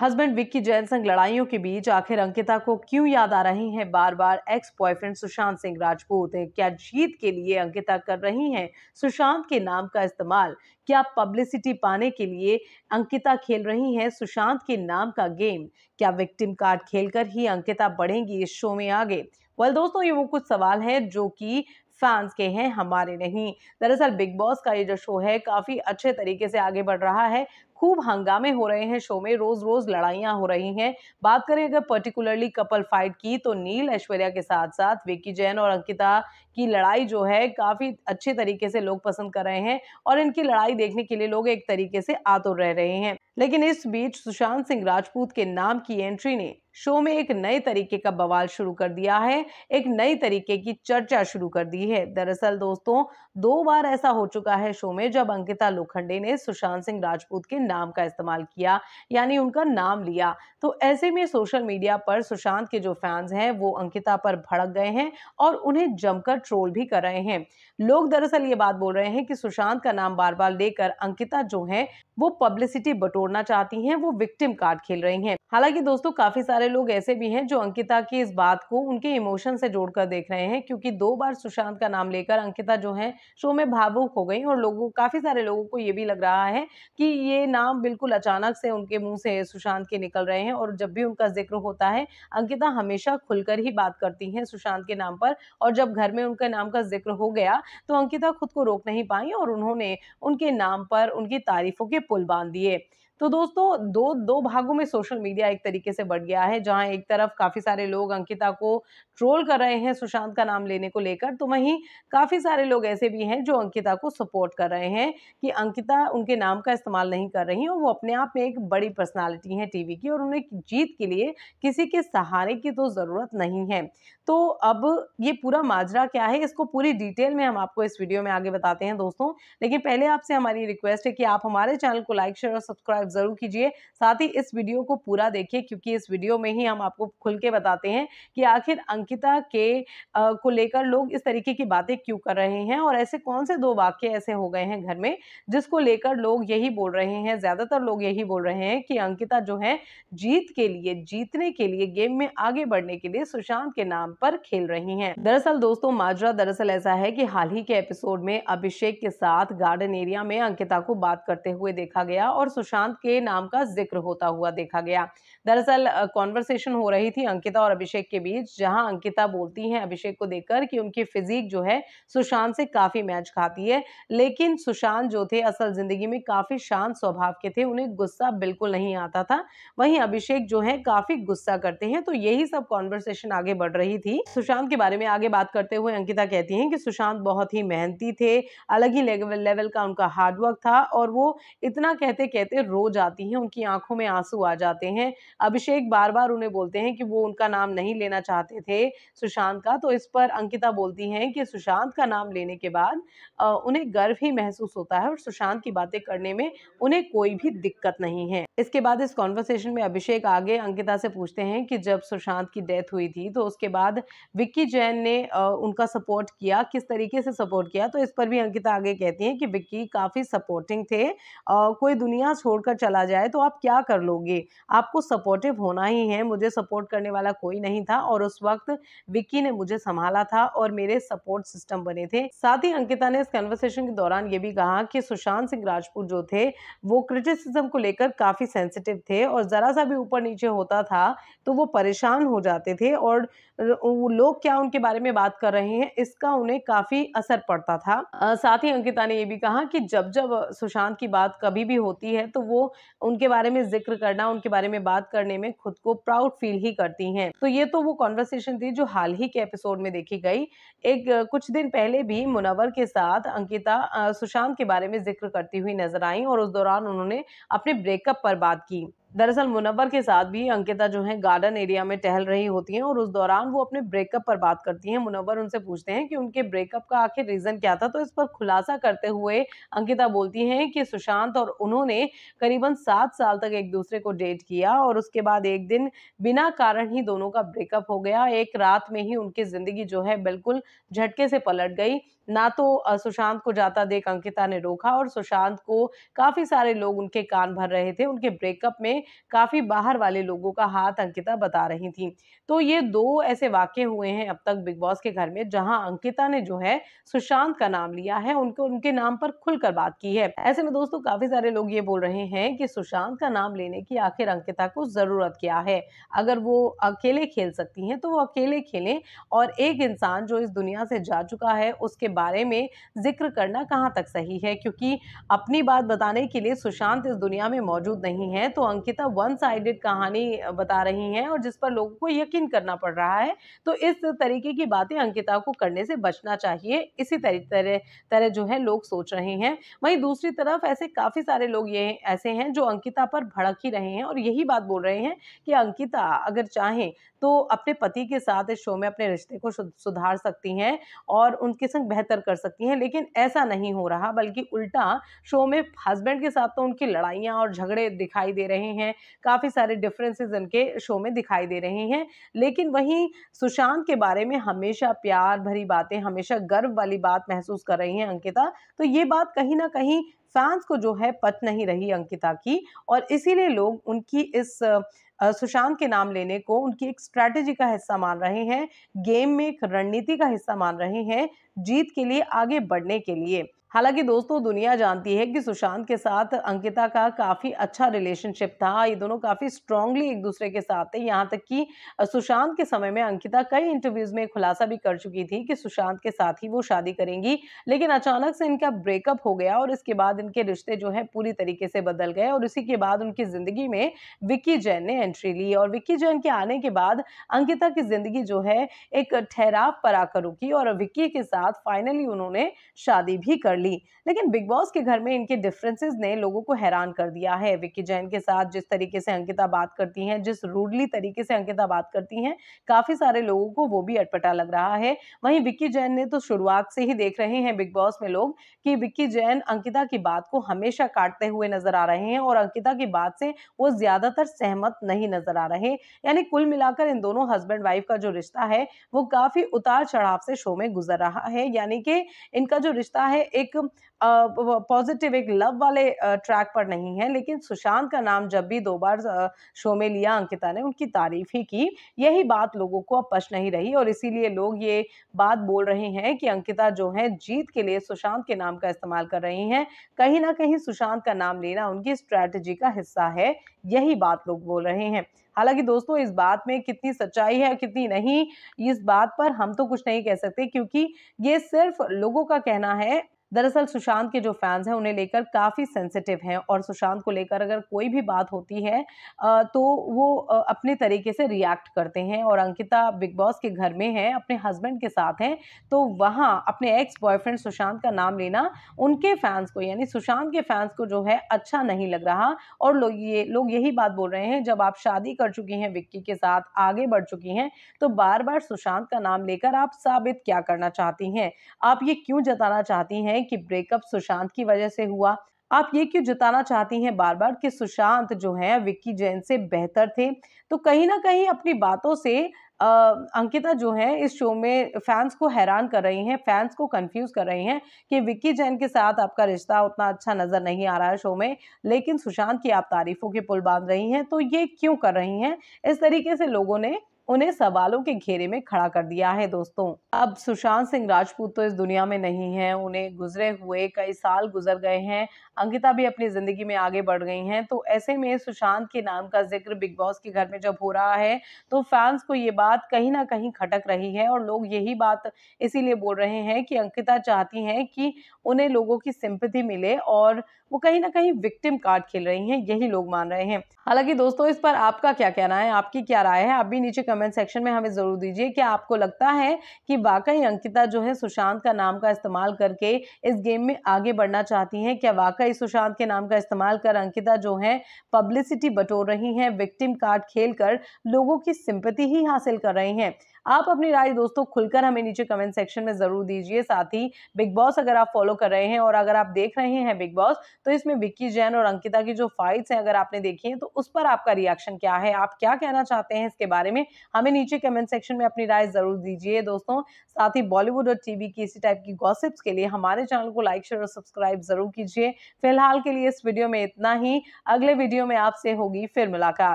husband Vicky Jain संग लड़ाइयों के बीच आखिर अंकिता को क्यों याद आ रही हैं बार बार एक्स बॉयफ्रेंड सुशांत सिंह राजपूत क्या जीत के लिए अंकिता कर रही हैं सुशांत के नाम का इस्तेमाल क्या पब्लिसिटी पाने के लिए अंकिता खेल रही हैं सुशांत के नाम का गेम क्या विक्टिम कार्ड खेलकर ही अंकिता बढ़ेंगी इस शो में आगे वेल well, दोस्तों ये वो कुछ सवाल हैं जो कि फैंस के हैं हमारे नहीं दरअसल बिग बॉस का ये जो शो है काफ़ी अच्छे तरीके से आगे बढ़ रहा है खूब हंगामे हो रहे हैं शो में रोज रोज लड़ाइयाँ हो रही हैं बात करें अगर पर्टिकुलरली कपल फाइट की तो नील ऐश्वर्या के साथ साथ विक्की जैन और अंकिता की लड़ाई जो है काफ़ी अच्छे तरीके से लोग पसंद कर रहे हैं और इनकी लड़ाई देखने के लिए लोग एक तरीके से आतुर रह रहे हैं लेकिन इस बीच सुशांत सिंह राजपूत के नाम की एंट्री ने शो में एक नए तरीके का बवाल शुरू कर दिया है एक नई तरीके की चर्चा शुरू कर दी है दरअसल दोस्तों दो बार ऐसा हो चुका है शो में जब अंकिता लोखंडे ने सुशांत सिंह राजपूत के नाम का इस्तेमाल किया यानी उनका नाम लिया तो ऐसे में सोशल मीडिया पर सुशांत के जो फैंस हैं वो अंकिता पर भड़क गए हैं और उन्हें जमकर ट्रोल भी कर रहे हैं लोग दरअसल ये बात बोल रहे हैं कि सुशांत का नाम बार बार लेकर अंकिता जो है वो पब्लिसिटी बटोरना चाहती हैं वो विक्टिम कार्ड खेल रही हैं हालांकि दोस्तों काफी सारे सारे लोग ऐसे भी हैं जो अंकिता की इस बात को उनके इमोशन से जोड़कर देख रहे हैं क्योंकि दो बार सुशांत का नाम लेकर अंकिता जो है शो में भावुक हो गई और लोगों काफ़ी सारे लोगों को ये भी लग रहा है कि ये नाम बिल्कुल अचानक से उनके मुंह से सुशांत के निकल रहे हैं और जब भी उनका जिक्र होता है अंकिता हमेशा खुलकर ही बात करती हैं सुशांत के नाम पर और जब घर में उनके नाम का जिक्र हो गया तो अंकिता खुद को रोक नहीं पाई और उन्होंने उनके नाम पर उनकी तारीफों के पुल बांध दिए तो दोस्तों दो दो भागों में सोशल मीडिया एक तरीके से बढ़ गया है जहां एक तरफ काफ़ी सारे लोग अंकिता को ट्रोल कर रहे हैं सुशांत का नाम लेने को लेकर तो वहीं काफ़ी सारे लोग ऐसे भी हैं जो अंकिता को सपोर्ट कर रहे हैं कि अंकिता उनके नाम का इस्तेमाल नहीं कर रही और वो अपने आप में एक बड़ी पर्सनैलिटी है टीवी की और उन्हें जीत के लिए किसी के सहारे की तो ज़रूरत नहीं है तो अब ये पूरा माजरा क्या है इसको पूरी डिटेल में हम आपको इस वीडियो में आगे बताते हैं दोस्तों लेकिन पहले आपसे हमारी रिक्वेस्ट है कि आप हमारे चैनल को लाइक शेयर और सब्सक्राइब सब्सक्राइब ज़रूर कीजिए साथ ही इस वीडियो को पूरा देखिए क्योंकि इस वीडियो में ही हम आपको खुल के बताते हैं कि आखिर अंकिता के आ, को लेकर लोग इस तरीके की बातें क्यों कर रहे हैं और ऐसे कौन से दो वाक्य ऐसे हो गए हैं घर में जिसको लेकर लोग यही बोल रहे हैं ज़्यादातर लोग यही बोल रहे हैं कि अंकिता जो है जीत के लिए जीतने के लिए गेम में आगे बढ़ने के लिए सुशांत के नाम पर खेल रही हैं दरअसल दोस्तों माजरा दरअसल ऐसा है कि हाल ही के एपिसोड में अभिषेक के साथ गार्डन एरिया में अंकिता को बात करते हुए देखा गया और सुशांत प्रशांत के नाम का जिक्र होता हुआ देखा गया दरअसल कॉन्वर्सेशन हो रही थी अंकिता और अभिषेक के बीच जहां अंकिता बोलती हैं अभिषेक को देखकर कि उनकी फिजिक जो है सुशांत से काफी मैच खाती है लेकिन सुशांत जो थे असल जिंदगी में काफी शांत स्वभाव के थे उन्हें गुस्सा बिल्कुल नहीं आता था वहीं अभिषेक जो है काफी गुस्सा करते हैं तो यही सब कॉन्वर्सेशन आगे बढ़ रही थी सुशांत के बारे में आगे बात करते हुए अंकिता कहती है कि सुशांत बहुत ही मेहनती थे अलग ही लेवल लेवल का उनका हार्डवर्क था और वो इतना कहते कहते रो जाती हैं उनकी आंखों में आंसू आ जाते हैं अभिषेक बार बार उन्हें बोलते हैं कि वो उनका नाम नहीं लेना चाहते थे सुशांत का तो इस पर अंकिता बोलती हैं कि सुशांत का नाम लेने के बाद उन्हें गर्व ही महसूस होता है और सुशांत की बातें करने में उन्हें कोई भी दिक्कत नहीं है इसके बाद इस कॉन्वर्सेशन में अभिषेक आगे अंकिता से पूछते हैं कि जब सुशांत की डेथ हुई थी तो उसके बाद विक्की जैन ने उनका सपोर्ट किया किस तरीके से सपोर्ट किया तो इस पर भी अंकिता आगे कहती हैं कि विक्की काफ़ी सपोर्टिंग थे कोई दुनिया छोड़कर अगर चला जाए तो आप क्या कर लोगे आपको सपोर्टिव होना ही है मुझे सपोर्ट करने वाला कोई नहीं था और उस वक्त विक्की ने मुझे संभाला था और मेरे सपोर्ट सिस्टम बने थे साथ ही अंकिता ने इस कन्वर्सेशन के दौरान ये भी कहा कि सुशांत सिंह राजपूत जो थे वो क्रिटिसिज्म को लेकर काफ़ी सेंसिटिव थे और ज़रा सा भी ऊपर नीचे होता था तो वो परेशान हो जाते थे और लोग क्या उनके बारे में बात कर रहे हैं इसका उन्हें काफ़ी असर पड़ता था साथ ही अंकिता ने ये भी कहा कि जब जब सुशांत की बात कभी भी होती है तो वो उनके बारे में जिक्र करना उनके बारे में बात करने में खुद को प्राउड फील ही करती हैं तो ये तो वो कॉन्वर्सेशन थी जो हाल ही के एपिसोड में देखी गई एक कुछ दिन पहले भी मुनवर के साथ अंकिता सुशांत के बारे में जिक्र करती हुई नजर आई और उस दौरान उन्होंने अपने ब्रेकअप पर बात की दरअसल मुनवर के साथ भी अंकिता जो है गार्डन एरिया में टहल रही होती हैं और उस दौरान वो अपने ब्रेकअप पर बात करती हैं मुनवर उनसे पूछते हैं कि उनके ब्रेकअप का आखिर रीज़न क्या था तो इस पर खुलासा करते हुए अंकिता बोलती हैं कि सुशांत और उन्होंने करीबन सात साल तक एक दूसरे को डेट किया और उसके बाद एक दिन बिना कारण ही दोनों का ब्रेकअप हो गया एक रात में ही उनकी ज़िंदगी जो है बिल्कुल झटके से पलट गई ना तो सुशांत को जाता देख अंकिता ने रोका और सुशांत को काफ़ी सारे लोग उनके कान भर रहे थे उनके ब्रेकअप में काफ़ी बाहर वाले लोगों का हाथ अंकिता बता रही थी तो ये दो ऐसे वाक्य हुए हैं अब तक बिग बॉस के घर में जहां अंकिता ने जो है सुशांत का नाम लिया है उनको उनके नाम पर खुलकर बात की है ऐसे में दोस्तों काफ़ी सारे लोग ये बोल रहे हैं कि सुशांत का नाम लेने की आखिर अंकिता को ज़रूरत क्या है अगर वो अकेले खेल सकती है तो वो अकेले खेलें और एक इंसान जो इस दुनिया से जा चुका है उसके बारे में जिक्र करना कहाँ तक सही है क्योंकि अपनी बात बताने के लिए सुशांत इस दुनिया में मौजूद नहीं है तो अंकिता वन साइडेड कहानी बता रही हैं और जिस पर लोगों को यकीन करना पड़ रहा है तो इस तरीके की बातें अंकिता को करने से बचना चाहिए इसी तरह तरह जो है लोग सोच रहे हैं वहीं दूसरी तरफ ऐसे काफ़ी सारे लोग ये ऐसे हैं जो अंकिता पर भड़क ही रहे हैं और यही बात बोल रहे हैं कि अंकिता अगर चाहें तो अपने पति के साथ इस शो में अपने रिश्ते को सुधार सकती हैं और उनके संग बेहतर बेहतर कर सकती हैं लेकिन ऐसा नहीं हो रहा बल्कि उल्टा शो में हस्बैंड के साथ तो उनकी लड़ाइयाँ और झगड़े दिखाई दे रहे हैं काफ़ी सारे डिफरेंसेस उनके शो में दिखाई दे रहे हैं लेकिन वहीं सुशांत के बारे में हमेशा प्यार भरी बातें हमेशा गर्व वाली बात महसूस कर रही हैं अंकिता तो ये बात कहीं ना कहीं फैंस को जो है पच नहीं रही अंकिता की और इसीलिए लोग उनकी इस सुशांत के नाम लेने को उनकी एक स्ट्रैटेजी का हिस्सा मान रहे हैं गेम में एक रणनीति का हिस्सा मान रहे हैं जीत के लिए आगे बढ़ने के लिए हालांकि दोस्तों दुनिया जानती है कि सुशांत के साथ अंकिता का काफ़ी अच्छा रिलेशनशिप था ये दोनों काफ़ी स्ट्रांगली एक दूसरे के साथ थे यहाँ तक कि सुशांत के समय में अंकिता कई इंटरव्यूज़ में खुलासा भी कर चुकी थी कि सुशांत के साथ ही वो शादी करेंगी लेकिन अचानक से इनका ब्रेकअप हो गया और इसके बाद इनके रिश्ते जो है पूरी तरीके से बदल गए और इसी के बाद उनकी ज़िंदगी में विक्की जैन ने एंट्री ली और विक्की जैन के आने के बाद अंकिता की ज़िंदगी जो है एक ठहराव पर आकर रुकी और विक्की के साथ फाइनली उन्होंने शादी भी कर ली ली लेकिन बिग बॉस के घर में इनके डिफरेंसेस ने लोगों को हैरान कर दिया है विक्की जैन के साथ जिस तरीके से अंकिता बात करती हैं जिस रूडली तरीके से अंकिता बात करती हैं काफ़ी सारे लोगों को वो भी अटपटा लग रहा है वहीं विक्की जैन ने तो शुरुआत से ही देख रहे हैं बिग बॉस में लोग कि विक्की जैन अंकिता की बात को हमेशा काटते हुए नजर आ रहे हैं और अंकिता की बात से वो ज़्यादातर सहमत नहीं नजर आ रहे यानी कुल मिलाकर इन दोनों हस्बैंड वाइफ का जो रिश्ता है वो काफ़ी उतार चढ़ाव से शो में गुजर रहा है यानी कि इनका जो रिश्ता है एक एक पॉजिटिव एक लव वाले ट्रैक पर नहीं है लेकिन सुशांत का नाम जब भी दो बार शो में लिया अंकिता ने उनकी तारीफ ही की यही बात लोगों को अब पश नहीं रही और इसीलिए लोग ये बात बोल रहे हैं कि अंकिता जो है जीत के लिए सुशांत के नाम का इस्तेमाल कर रही हैं कहीं ना कहीं सुशांत का नाम लेना उनकी स्ट्रैटेजी का हिस्सा है यही बात लोग बोल रहे हैं हालांकि दोस्तों इस बात में कितनी सच्चाई है कितनी नहीं इस बात पर हम तो कुछ नहीं कह सकते क्योंकि ये सिर्फ लोगों का कहना है दरअसल सुशांत के जो फैंस हैं उन्हें लेकर काफ़ी सेंसिटिव हैं और सुशांत को लेकर अगर कोई भी बात होती है तो वो अपने तरीके से रिएक्ट करते हैं और अंकिता बिग बॉस के घर में है अपने हस्बैंड के साथ हैं तो वहाँ अपने एक्स बॉयफ्रेंड सुशांत का नाम लेना उनके फैंस को यानी सुशांत के फैंस को जो है अच्छा नहीं लग रहा और लोग ये लोग यही बात बोल रहे हैं जब आप शादी कर चुकी हैं विक्की के साथ आगे बढ़ चुकी हैं तो बार बार सुशांत का नाम लेकर आप साबित क्या करना चाहती हैं आप ये क्यों जताना चाहती हैं हैं कि ब्रेकअप सुशांत की वजह से हुआ आप ये क्यों जताना चाहती हैं बार बार कि सुशांत जो है विक्की जैन से बेहतर थे तो कहीं ना कहीं अपनी बातों से आ, अंकिता जो है इस शो में फैंस को हैरान कर रही हैं फैंस को कंफ्यूज कर रही हैं कि विक्की जैन के साथ आपका रिश्ता उतना अच्छा नज़र नहीं आ रहा है शो में लेकिन सुशांत की आप तारीफों के पुल बांध रही हैं तो ये क्यों कर रही हैं इस तरीके से लोगों ने उन्हें सवालों के घेरे में खड़ा कर दिया है दोस्तों अब सुशांत सिंह राजपूत तो इस दुनिया में नहीं है उन्हें गुजरे हुए कई साल गुजर गए हैं अंकिता भी अपनी जिंदगी में आगे बढ़ गई हैं तो ऐसे में सुशांत के नाम का जिक्र बिग बॉस के घर में जब हो रहा है तो फैंस को ये बात कहीं ना कहीं खटक रही है और लोग यही बात इसीलिए बोल रहे हैं कि अंकिता चाहती हैं कि उन्हें लोगों की सिंपति मिले और वो कहीं ना कहीं विक्टिम कार्ड खेल रही हैं यही लोग मान रहे हैं हालांकि दोस्तों इस पर आपका क्या कहना है आपकी क्या राय है आप भी नीचे कमेंट सेक्शन में हमें ज़रूर दीजिए कि आपको लगता है कि वाकई अंकिता जो है सुशांत का नाम का इस्तेमाल करके इस गेम में आगे बढ़ना चाहती हैं क्या वाकई सुशांत के नाम का इस्तेमाल कर अंकिता जो है पब्लिसिटी बटोर रही हैं विक्टिम कार्ड खेल कर लोगों की सिंपति ही हासिल कर रही हैं आप अपनी राय दोस्तों खुलकर हमें नीचे कमेंट सेक्शन में ज़रूर दीजिए साथ ही बिग बॉस अगर आप फॉलो कर रहे हैं और अगर आप देख रहे हैं बिग बॉस तो इसमें विक्की जैन और अंकिता की जो फाइट्स हैं अगर आपने देखी है तो उस पर आपका रिएक्शन क्या है आप क्या कहना चाहते हैं इसके बारे में हमें नीचे कमेंट सेक्शन में अपनी राय ज़रूर दीजिए दोस्तों साथ ही बॉलीवुड और टीवी की इसी टाइप की गॉसिप्स के लिए हमारे चैनल को लाइक शेयर और सब्सक्राइब ज़रूर कीजिए फिलहाल के लिए इस वीडियो में इतना ही अगले वीडियो में आपसे होगी फिर मुलाकात